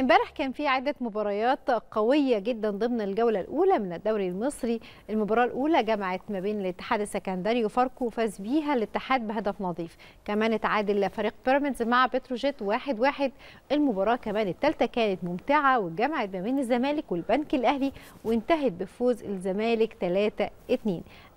امبارح كان في عدة مباريات قوية جدا ضمن الجولة الأولى من الدوري المصري، المباراة الأولى جمعت ما بين الاتحاد السكندري وفاركو وفاز بيها الاتحاد بهدف نظيف، كمان اتعادل فريق بيراميدز مع بتروجيت 1-1، واحد واحد. المباراة كمان الثالثة كانت ممتعة وجمعت ما بين الزمالك والبنك الأهلي وانتهت بفوز الزمالك 3-2،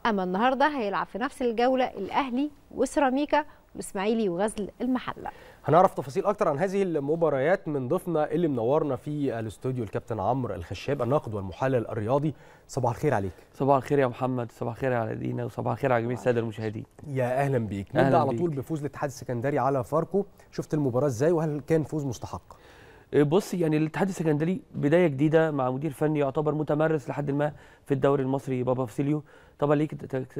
أما النهارده هيلعب في نفس الجولة الأهلي وسيراميكا الاسماعيلي وغزل المحله هنعرف تفاصيل اكتر عن هذه المباريات من ضيفنا اللي منورنا في الاستوديو الكابتن عمرو الخشاب الناقد والمحلل الرياضي صباح الخير عليك صباح الخير يا محمد صباح الخير على دينا وصباح الخير على جميع الساده المشاهدين يا اهلا بيك نبدا على طول بفوز الاتحاد السكندري على فاركو شفت المباراه ازاي وهل كان فوز مستحق آه، بص يعني الاتحاد السكندري بدايه جديده مع مدير فني يعتبر متمرس لحد ما في الدوري المصري بابا فسيليو طبعا ليك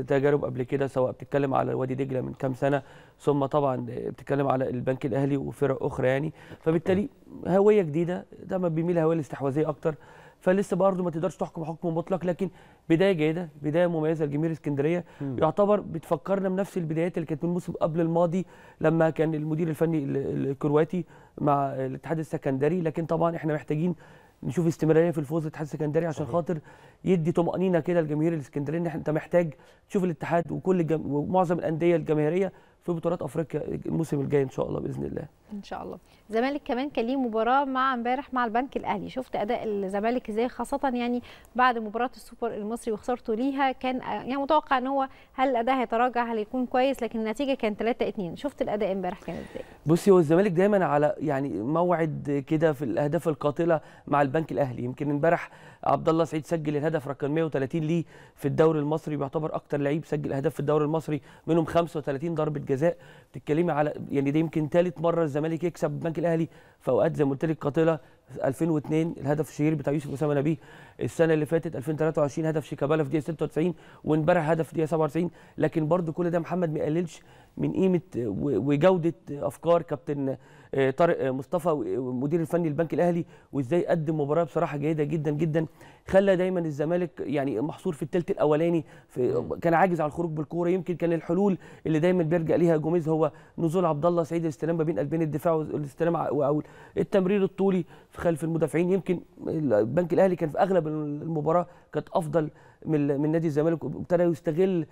تجارب قبل كده سواء بتتكلم على وادي دجله من كام سنه ثم طبعا بتتكلم على البنك الاهلي وفرق اخرى يعني فبالتالي هويه جديده ما بيميل هويه الاستحواذيه اكتر فلسه برضه ما تقدرش تحكم حكم مطلق لكن بدايه جيده بدايه مميزه لجماهير اسكندريه يعتبر بتفكرنا بنفس البدايات اللي كانت من الموسم قبل الماضي لما كان المدير الفني الكرواتي مع الاتحاد السكندري لكن طبعا احنا محتاجين نشوف استمراريه في الفوز الاتحاد السكندري عشان خاطر يدي طمانينه كده لجماهير الاسكندريه ان انت محتاج تشوف الاتحاد وكل ومعظم الانديه الجماهيريه في بطولات افريقيا الموسم الجاي ان شاء الله باذن الله ان شاء الله الزمالك كمان كان ليه مباراه مع امبارح مع البنك الاهلي شفت اداء الزمالك ازاي خاصه يعني بعد مباراه السوبر المصري وخسارته ليها كان يعني متوقع ان هو هل الاداء هيتراجع هل يكون كويس لكن النتيجه كانت 3 2 شفت الاداء امبارح كان ازاي بصي هو الزمالك دايما على يعني موعد كده في الاهداف القاتله مع البنك الاهلي يمكن امبارح عبد الله سعيد سجل الهدف رقم 130 ليه في الدوري المصري بيعتبر اكتر لعيب سجل اهداف في الدوري المصري منهم 35 ضربه الجزاء بتتكلمي على يعني ده يمكن ثالث مره الزمالك يكسب البنك الاهلي في اوقات زي ما قلت لك قاتله 2002 الهدف الشهير بتاع يوسف اسامه نبيه السنه اللي فاتت 2023 هدف شيكابالا في دقيقه 96 وامبارح هدف في دقيقه 97 لكن برضو كل ده محمد ما يقللش من قيمه وجوده افكار كابتن آه، طارق آه، مصطفى ومدير الفني البنك الاهلي وازاي قدم مباراه بصراحه جيده جدا جدا خلى دايما الزمالك يعني محصور في الثلث الاولاني في كان عاجز على الخروج بالكوره يمكن كان الحلول اللي دايما بيرجع ليها جوميز هو نزول عبد الله سعيد الاستلام ما بين قلبين الدفاع والاستلام او التمرير الطولي في خلف المدافعين يمكن البنك الاهلي كان في اغلب المباراه كانت افضل من من نادي الزمالك وابتدى يستغل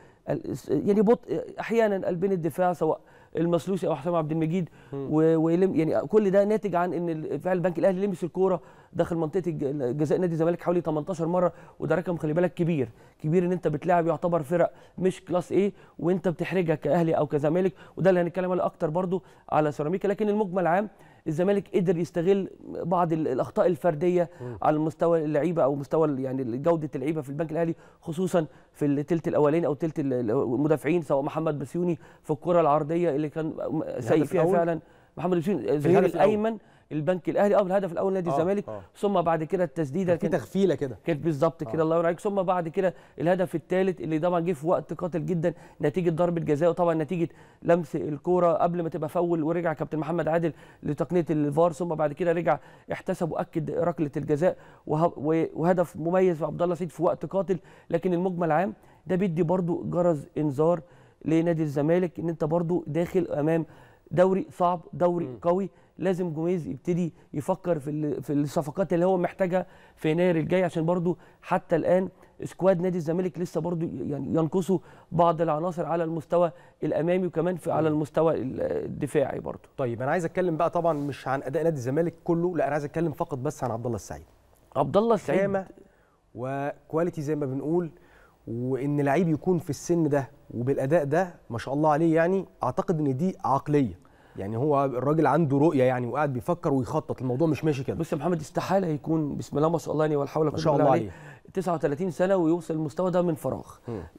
يعني بطء احيانا قلبين الدفاع سواء المسلوسي او حسام عبد المجيد ويلم يعني كل ده ناتج عن ان فعلا البنك الاهلي لمس الكوره داخل منطقه جزاء نادي الزمالك حوالي 18 مره وده رقم خلي بالك كبير كبير ان انت بتلاعب يعتبر فرق مش كلاس ايه وانت بتحرجها كاهلي او كزمالك وده اللي هنتكلم عليه اكتر برده على سيراميكا لكن المجمل عام الزمالك قدر يستغل بعض الاخطاء الفرديه م. على مستوى اللعيبه او مستوى يعني جوده اللعيبه في البنك الاهلي خصوصا في الثلث الاولاني او ثلث المدافعين سواء محمد بسيوني في الكره العرضيه اللي كان سيء فيها فعلا محمد بسيوني الايمن البنك الاهلي اه الهدف الاول نادي آه، الزمالك آه آه ثم بعد كده التسديده كانت تغفيله كده كانت بالظبط آه. كده الله يرعيك عليك ثم بعد كده الهدف الثالث اللي طبعا جه في وقت قاتل جدا نتيجه ضربه جزاء وطبعا نتيجه لمس الكوره قبل ما تبقى فول ورجع كابتن محمد عادل لتقنيه الفار ثم بعد كده رجع احتسب واكد ركله الجزاء وهدف مميز في عبد الله سيد في وقت قاتل لكن المجمل عام ده بيدي برده جرس انذار لنادي الزمالك ان انت برده داخل امام دوري صعب دوري م. قوي لازم جوميز يبتدي يفكر في في الصفقات اللي هو محتاجها في يناير الجاي عشان برضو حتى الان سكواد نادي الزمالك لسه برضو يعني ينقصه بعض العناصر على المستوى الامامي وكمان في على المستوى الدفاعي برضو طيب انا عايز اتكلم بقى طبعا مش عن اداء نادي الزمالك كله لا انا عايز اتكلم فقط بس عن عبد الله السعيد عبد الله السعيد وكواليتي زي ما بنقول وان لعيب يكون في السن ده وبالاداء ده ما شاء الله عليه يعني اعتقد ان دي عقليه يعني هو الراجل عنده رؤيه يعني وقاعد بيفكر ويخطط الموضوع مش ماشي كده بص يا محمد استحاله يكون بسم الله ما شاء الله يعني ولا حول ولا قوه الا بالله 39 سنه ويوصل المستوى ده من فراغ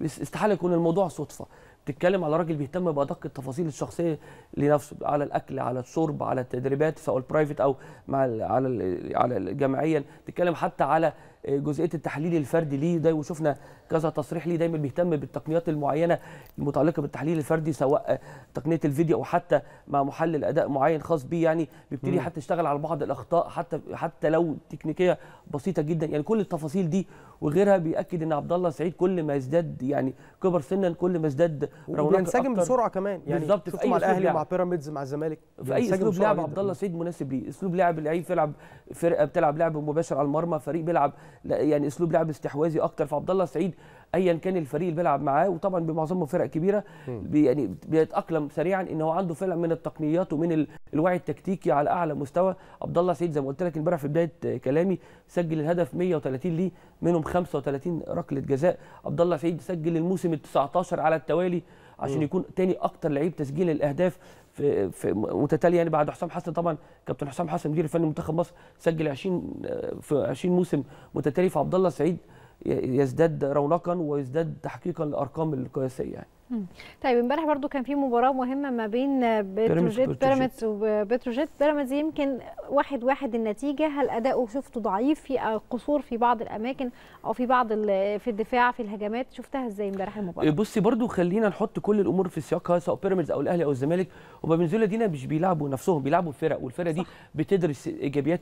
استحاله يكون الموضوع صدفه بتتكلم على راجل بيهتم بادق التفاصيل الشخصيه لنفسه على الاكل على الشرب على التدريبات سواء البرايفت او مع على على جماعيا بتتكلم حتى على آه، جزئيه التحليل الفردي ليه ده وشفنا كذا تصريح ليه دايما بيهتم بالتقنيات المعينه المتعلقه بالتحليل الفردي سواء تقنيه الفيديو او حتى مع محلل اداء معين خاص بيه يعني بيبتدي حتى يشتغل على بعض الاخطاء حتى حتى لو تكنيكيه بسيطه جدا يعني كل التفاصيل دي وغيرها بياكد ان عبد الله سعيد كل ما يزداد يعني كبر سنا كل ما ازداد رونقه بينسجم بسرعه كمان يعني بالظبط في اي مع الاهلي مع بيراميدز مع الزمالك في اي اسلوب لعب عبد الله سعيد مناسب ليه اسلوب لعب اللعيب بيلعب فرقه بتلعب لعب مباشر على المرمى فريق بيلعب يعني اسلوب لعب استحواذي اكتر فعبد الله سعيد ايا كان الفريق اللي بيلعب معاه وطبعا بمعظمه فرق كبيره بي يعني بيتاقلم سريعا ان هو عنده فعلا من التقنيات ومن الوعي التكتيكي على اعلى مستوى عبد الله سعيد زي ما قلت لك امبارح في بدايه كلامي سجل الهدف 130 ليه منهم 35 ركله جزاء عبد الله سعيد سجل الموسم ال 19 على التوالي عشان يكون تاني اكتر لعيب تسجيل الاهداف في, في متتاليه يعني بعد حسام حسن طبعا كابتن حسام حسن مدير الفني منتخب مصر سجل 20 آه، في 20 موسم متتالي فعبد الله سعيد يزداد رونقا ويزداد تحقيقا لارقام القياسيه يعني طيب امبارح برضو كان في مباراه مهمه ما بين بتروجيت بيراميدز وبتروجيت بيراميدز يمكن واحد واحد النتيجه هل اداؤه شفته ضعيف في قصور في بعض الاماكن او في بعض في الدفاع في الهجمات شفتها ازاي امبارح المباراه إيه، بصي برضو خلينا نحط كل الامور في سياقها سواء بيراميدز او الاهلي او الزمالك وبنزولا دينا مش بيلعبوا نفسهم بيلعبوا فرق صح. دي بتدرس ايجابيات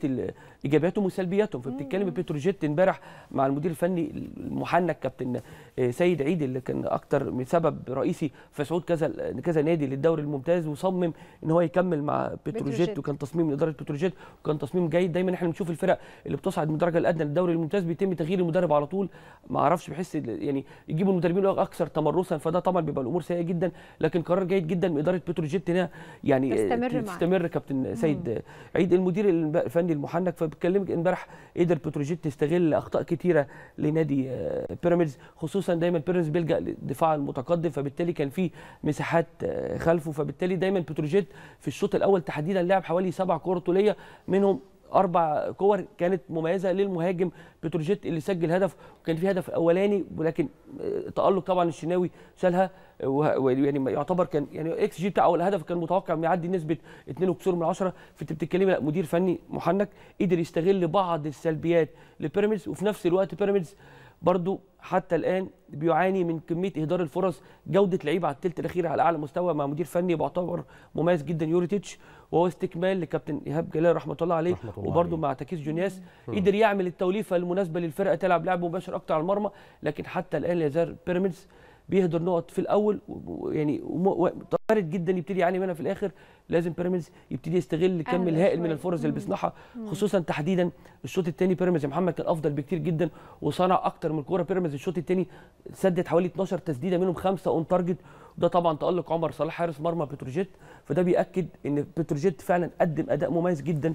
ايجابياتهم وسلبياتهم فبتتكلم بتروجيت امبارح مع المدير الفني المحنك كابتن آه، سيد عيد اللي كان اكتر سبب رئيسي في صعود كذا كذا نادي للدوري الممتاز وصمم ان هو يكمل مع بتروجيت وكان تصميم من اداره بتروجيت وكان تصميم جيد دايما احنا بنشوف الفرق اللي بتصعد من الدرجه الادنى للدوري الممتاز بيتم تغيير المدرب على طول ما اعرفش بحس يعني يجيبوا المدربين الاكثر تمرسا فده طبعا بيبقى الامور سيئه جدا لكن قرار جيد جدا من اداره بتروجيت انها يعني تستمر, تستمر كابتن سيد مم. عيد المدير الفني المحنك فبتكلمك امبارح قدر بتروجيت تستغل اخطاء كثيره لنادي آه، بيراميدز خصوصا دايما بيراميدز بيلجا للدفاع المتقدم فبت وبالتالي كان في مساحات آه، خلفه فبالتالي دايما بتروجيت في الشوط الاول تحديدا لعب حوالي سبع كور طوليه منهم اربع كور كانت مميزه للمهاجم بتروجيت اللي سجل هدف وكان في هدف اولاني ولكن آه، تالق طبعا الشناوي شالها آه، يعني يعتبر كان يعني اكس جي بتاعه الهدف كان متوقع انه يعدي نسبه 2 وكسور من 10 فانت بتتكلمي لا مدير فني محنك قدر يستغل بعض السلبيات لبيراميدز وفي نفس الوقت بيراميدز برضو حتى الان بيعاني من كميه اهدار الفرص جوده لعيبه على الثلث الاخير على اعلى مستوى مع مدير فني بيعتبر مميز جدا يوريتيتش وهو استكمال لكابتن ايهاب جلال رحمه الله عليه رحمة الله وبرده مع تكيس جونياس قدر يعمل التوليفه المناسبه للفرقه تلعب لعب مباشر اكتر على المرمى لكن حتى الان لا يزال بيراميدز بيهدر نقط في الاول يعني وارد جدا يبتدي يعاني منها في الاخر لازم بيراميدز يبتدي يستغل كم الهائل من الفرص اللي بيصنعها خصوصا تحديدا الشوط الثاني بيراميدز محمد كان افضل بكتير جدا وصنع اكتر من كوره بيراميدز الشوط الثاني سدد حوالي 12 تسديده منهم خمسه اون تارجت وده طبعا تالق عمر صلاح حارس مرمى بتروجيت فده بياكد ان بتروجيت فعلا قدم اداء مميز جدا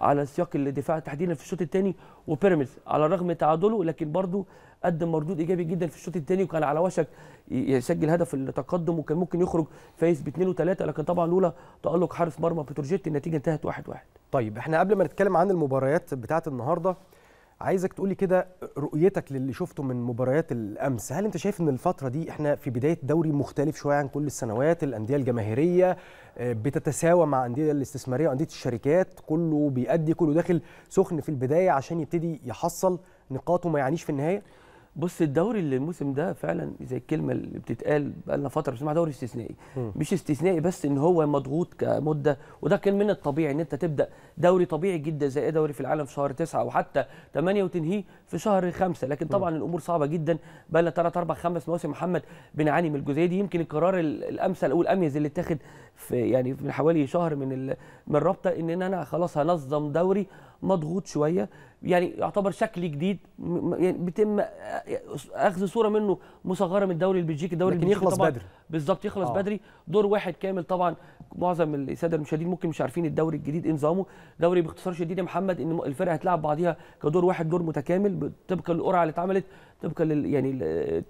على سياق الدفاع تحديدا في الشوط الثاني وبيراميدز على الرغم تعادله لكن برضه قدم مردود ايجابي جدا في الشوط الثاني وكان على وشك يسجل هدف التقدم وكان ممكن يخرج فايز باثنين وثلاثه لكن طبعا لولا تالق حارس مرمى بتروجيت النتيجه انتهت 1-1 واحد واحد. طيب احنا قبل ما نتكلم عن المباريات بتاعه النهارده عايزك تقولي كده رؤيتك للي شفته من مباريات الامس هل انت شايف ان الفتره دي احنا في بدايه دوري مختلف شويه عن كل السنوات الانديه الجماهيريه آه، بتتساوى مع انديه الاستثماريه وانديه الشركات كله بيأدي كله داخل سخن في البدايه عشان يبتدي يحصل نقاط وما يعنيش في النهايه بص الدوري اللي الموسم ده فعلا زي الكلمه اللي بتتقال بقى لنا فتره بنسمعها دوري استثنائي م. مش استثنائي بس ان هو مضغوط كمده وده كان من الطبيعي ان انت تبدا دوري طبيعي جدا زي دوري في العالم في شهر 9 او حتى 8 وتنهيه في شهر 5 لكن طبعا م. الامور صعبه جدا بقى لنا 3 4 5 مواسم محمد بنعاني من الجزئيه دي يمكن القرار الامثل او الاميز اللي اتخذ في يعني من حوالي شهر من من الرابطه ان انا خلاص هنظم دوري مضغوط شويه يعني يعتبر شكل جديد يعني بيتم اخذ صوره منه مصغره من الدوري البلجيكي الدوري البلجيكي يخلص بدري بالظبط يخلص آه. بدري دور واحد كامل طبعا معظم الساده المشاهدين ممكن مش عارفين الدوري الجديد ايه نظامه دوري باختصار شديد يا محمد ان الفرق هتلعب بعضيها كدور واحد دور متكامل طبقا للقرعه اللي اتعملت طبقا يعني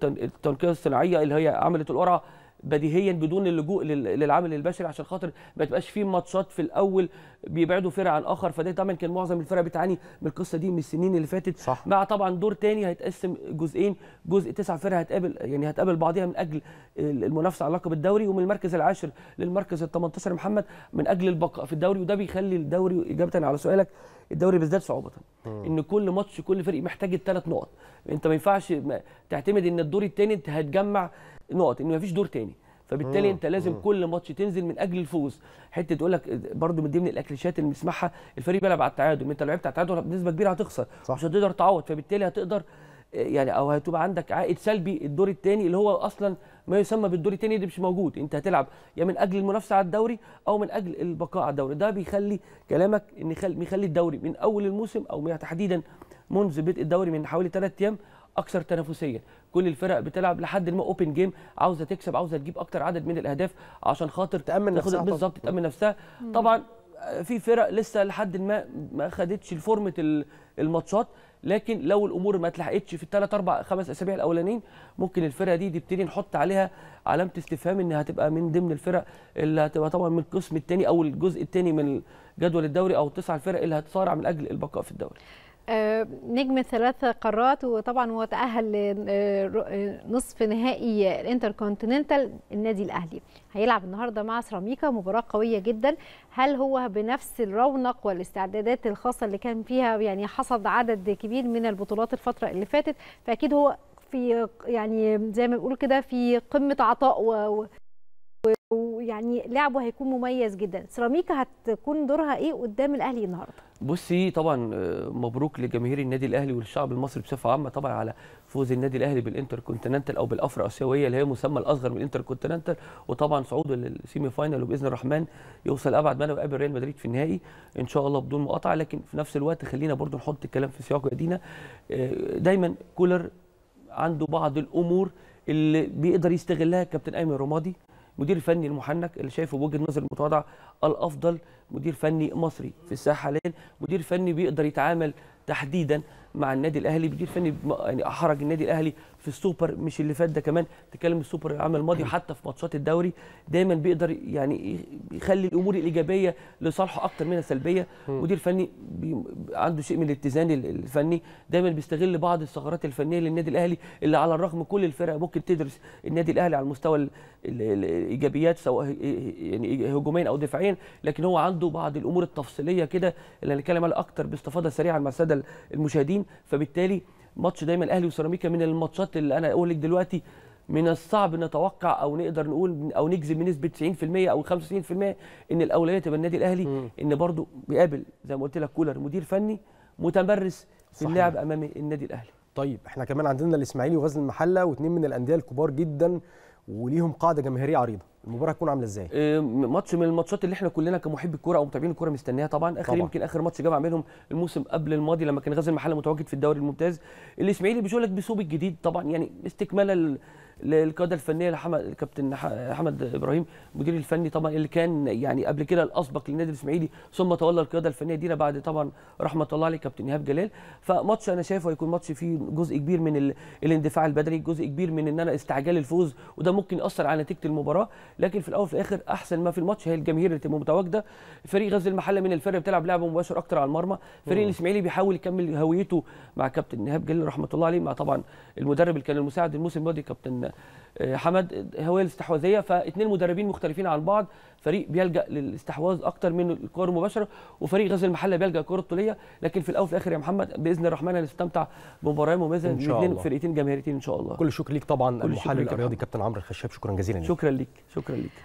التنقيه الصناعيه اللي هي عملت القرعه بديهيا بدون اللجوء للعمل البشري عشان خاطر ما تبقاش في ماتشات في الاول بيبعدوا فرق عن اخر فده طبعا كان معظم الفرق بتعاني من القصه دي من السنين اللي فاتت صح. مع طبعا دور تاني هيتقسم جزئين جزء تسع فرق هتقابل يعني هتقابل بعضها من اجل المنافسه على لقب الدوري ومن المركز العاشر للمركز ال 18 محمد من اجل البقاء في الدوري وده بيخلي الدوري اجابه على سؤالك الدوري بيزداد صعوبه ان كل ماتش كل فريق محتاج الثلاث نقط انت ما ينفعش تعتمد ان الدور الثاني انت هتجمع نقط ان مفيش دور تاني فبالتالي انت لازم مم. كل ماتش تنزل من اجل الفوز حته تقول لك برده من ضمن الاكليشات اللي بنسمعها الفريق بيلعب على التعادل انت لو لعبت على التعادل بنسبه كبيره هتخسر صح. مش هتقدر تعوض فبالتالي هتقدر يعني او هتبقى عندك عائد سلبي الدور الثاني اللي هو اصلا ما يسمى بالدور الثاني ده مش موجود انت هتلعب يا من اجل المنافسه على الدوري او من اجل البقاء على الدوري ده بيخلي كلامك ان يخلي الدوري من اول الموسم او تحديدا منذ بدء الدوري من حوالي 3 ايام اكثر تنافسيه كل الفرق بتلعب لحد ما اوبن جيم عاوزه تكسب عاوزه تجيب اكثر عدد من الاهداف عشان خاطر تامن نفسها بالظبط تامن نفسها طبعا في فرق لسه لحد ما ما خدتش فورمه الماتشات لكن لو الامور ما اتلحقتش في الثلاث اربع خمس اسابيع الاولانيين ممكن الفرقه دي تبتدي نحط عليها علامه استفهام انها هتبقى من ضمن الفرق اللي هتبقى طبعا من القسم الثاني او الجزء الثاني من جدول الدوري او التسع الفرق اللي هتصارع من اجل البقاء في الدوري آه، نجم ثلاث قارات وطبعا هو تأهل لنصف آه، آه، نهائي الانتركونتيننتال النادي الأهلي هيلعب النهارده مع سيراميكا مباراة قوية جدا هل هو بنفس الرونق والاستعدادات الخاصة اللي كان فيها يعني حصد عدد كبير من البطولات الفترة اللي فاتت فأكيد هو في يعني زي ما بيقولوا كده في قمة عطاء و... يعني لعبه هيكون مميز جدا سيراميكا هتكون دورها ايه قدام الاهلي النهارده بصي طبعا آه، مبروك لجماهير النادي الاهلي والشعب المصري بصفه عامه طبعا على فوز النادي الاهلي كونتيننتال او بالافرا اسيويه اللي هي مسمى الاصغر من كونتيننتال وطبعا صعوده للسيمي فاينل وباذن الرحمن يوصل ابعد ما قابل ريال مدريد في النهائي ان شاء الله بدون مقاطعه لكن في نفس الوقت خلينا برضو نحط الكلام في سياق ادينا آه، دايما كولر عنده بعض الامور اللي بيقدر يستغلها كابتن ايمن رمادي مدير فني المحنك اللي شايفه بوجهه نظر المتواضعه الافضل مدير فني مصري في الساحه حاليا مدير فني بيقدر يتعامل تحديدا مع النادي الاهلي مدير فني يعني احرج النادي الاهلي في السوبر مش اللي فات ده كمان تكلم السوبر العام الماضي وحتى في ماتشات الدوري دايما بيقدر يعني يخلي الامور الايجابيه لصالحه اكتر منها سلبيه مدير فني عنده شيء من الاتزان الفني دايما بيستغل بعض الثغرات الفنيه للنادي الاهلي اللي على الرغم كل الفرق ممكن تدرس النادي الاهلي على المستوى الايجابيات سواء يعني هجوميا او دفاعيا لكن هو عنده بعض الامور التفصيليه كده اللي هنتكلم عليها اكتر باستفاضه سريعه مع الساده المشاهدين فبالتالي ماتش دايما الاهلي وسيراميكا من الماتشات اللي انا اقول لك دلوقتي من الصعب نتوقع او نقدر نقول او نجزم بنسبه 90% او 95% ان الاولويه تبقى النادي الاهلي م. ان برضه بيقابل زي ما قلت لك كولر مدير فني متمرس في اللعب امام النادي الاهلي طيب احنا كمان عندنا الاسماعيلي وغزل المحله واثنين من الانديه الكبار جدا وليهم قاعده جماهيريه عريضه المباراه هتكون عامله ازاي؟ آه، ماتش من الماتشات اللي احنا كلنا كمحبي الكوره او متابعين الكوره مستنيها طبعا اخر يمكن اخر ماتش جاب عاملهم الموسم قبل الماضي لما كان غازي المحله متواجد في الدوري الممتاز الاسماعيلي بيقول لك بسوب الجديد طبعا يعني استكمالا للقياده الفنيه لحمد الكابتن حمد ابراهيم المدير الفني طبعا اللي كان يعني قبل كده الاسبق للنادي الاسماعيلي ثم تولى القياده الفنيه دينا بعد طبعا رحمه الله عليه كابتن ايهاب جلال فماتش انا شايفه هيكون ماتش فيه جزء كبير من ال... الاندفاع البدري جزء كبير من ان انا استعجال الفوز وده ممكن ياثر على نتيجه المباراه لكن في الاول وفي الاخر احسن ما في الماتش هي الجماهير اللي تبقى متواجده فريق غزل المحله من الفرق بتلعب لعب مباشر اكتر على المرمى فريق الاسماعيلي بيحاول يكمل هويته مع كابتن ايهاب جلال رحمه الله عليه مع طبعا المدرب اللي كان المساعد الموسم الماضي كابتن آه، حمد هوية الاستحواذيه فاثنين مدربين مختلفين عن بعض فريق بيلجا للاستحواذ اكتر من الكور المباشره وفريق غزل المحله بيلجا الكره الطوليه لكن في الاول وفي الاخر يا محمد باذن الرحمن هنستمتع بمباراه مميزه من اثنين فرقتين جماهيريتين ان شاء الله كل الشكر ليك طبعا المحلل الرياضي كابتن عمرو الخشاب شكرا جزيلا ليك شكرا ليك شكرا ليك